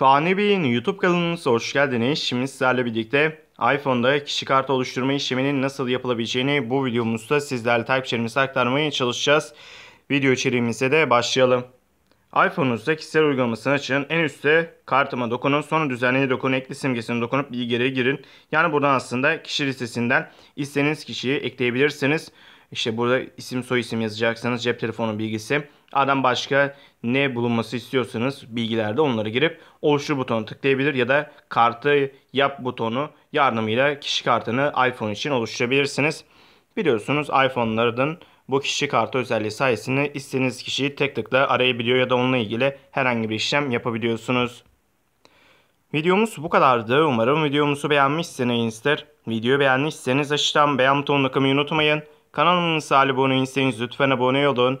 Fani Bey'in YouTube kanalımıza hoş geldiniz. Şimdi sizlerle birlikte iPhone'da kişi kartı oluşturma işleminin nasıl yapılabileceğini bu videomuzda sizlerle takipçilerimize aktarmaya çalışacağız. Video içeriğimize de başlayalım. iPhone'unuzda kişisel uygulamasını açın. En üstte kartıma dokunun. Sonra düzenleye dokunun. ekli simgesine dokunup bilgileri girin. Yani buradan aslında kişi listesinden istediğiniz kişiyi ekleyebilirsiniz. İşte burada isim soy isim yazacaksınız. Cep telefonu bilgisi A'dan başka ne bulunması istiyorsanız bilgilerde onları girip oluştur butonu tıklayabilir ya da kartı yap butonu yardımıyla kişi kartını iPhone için oluşturabilirsiniz. Biliyorsunuz iPhone'ların bu kişi kartı özelliği sayesinde istediğiniz kişiyi tek tıkla arayabiliyor ya da onunla ilgili herhangi bir işlem yapabiliyorsunuz. Videomuz bu kadardı. Umarım videomuzu beğenmişsinizdir. Videoyu beğenmişseniz aşağıdan beğen butonuna kılmayı unutmayın. Kanalımıza abone değilseniz lütfen abone olun.